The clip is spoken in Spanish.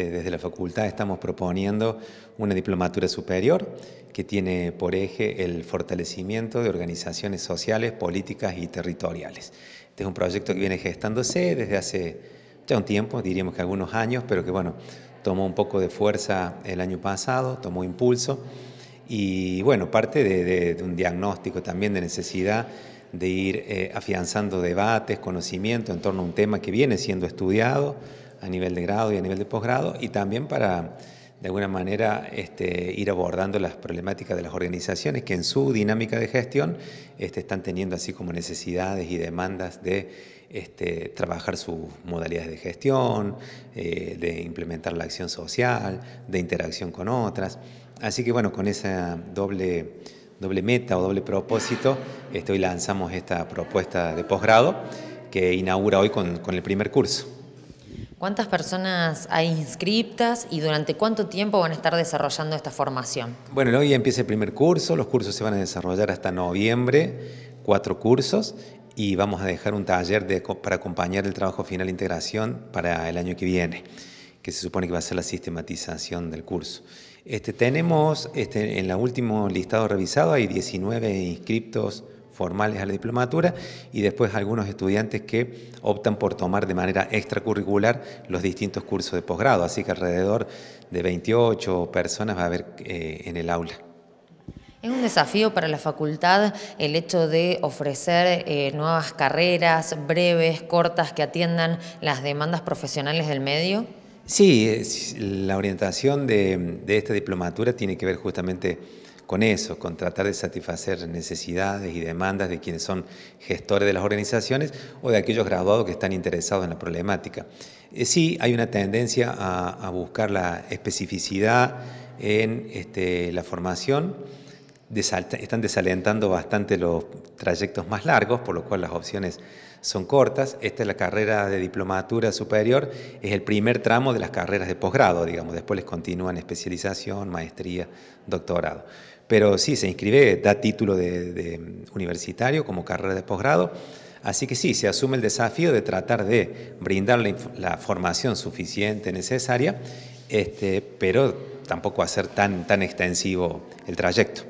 Eh, desde la facultad estamos proponiendo una diplomatura superior que tiene por eje el fortalecimiento de organizaciones sociales, políticas y territoriales. Este es un proyecto que viene gestándose desde hace ya un tiempo, diríamos que algunos años, pero que bueno, tomó un poco de fuerza el año pasado, tomó impulso y bueno, parte de, un diagnóstico también de necesidad de ir eh, afianzando debates, conocimiento en torno a un tema que viene siendo estudiado, a nivel de grado y a nivel de posgrado, y también para, de alguna manera, este, ir abordando las problemáticas de las organizaciones que en su dinámica de gestión este, están teniendo así como necesidades y demandas de este, trabajar sus modalidades de gestión, eh, de implementar la acción social, de interacción con otras. Así que bueno, con esa doble, doble meta o doble propósito, hoy lanzamos esta propuesta de posgrado que inaugura hoy con el primer curso. ¿Cuántas personas hay inscriptas y durante cuánto tiempo van a estar desarrollando esta formación? Bueno, hoy empieza el primer curso, los cursos se van a desarrollar hasta noviembre, cuatro cursos, y vamos a dejar un taller para acompañar el trabajo final de integración para el año que viene, que se supone que va a ser la sistematización del curso. Este, tenemos, este, en el último listado revisado hay 19 inscriptos formales a la diplomatura y después algunos estudiantes que optan por tomar de manera extracurricular los distintos cursos de posgrado. Así que alrededor de 28 personas va a haber eh, en el aula. Es un desafío para la facultad el hecho de ofrecer eh, nuevas carreras breves, cortas, que atiendan las demandas profesionales del medio. Sí, la orientación de, de esta diplomatura tiene que ver justamente con eso, con tratar de satisfacer necesidades y demandas de quienes son gestores de las organizaciones o de aquellos graduados que están interesados en la problemática. Eh, sí hay una tendencia a, buscar la especificidad en este, la formación están desalentando bastante los trayectos más largos, por lo cual las opciones son cortas. Esta es la carrera de diplomatura superior, es el primer tramo de las carreras de posgrado, digamos, después les continúan especialización, maestría, doctorado. Pero sí, se inscribe, da título de, universitario como carrera de posgrado. Así que sí, se asume el desafío de tratar de brindar la, formación suficiente, necesaria, este, pero tampoco hacer tan, tan extensivo el trayecto.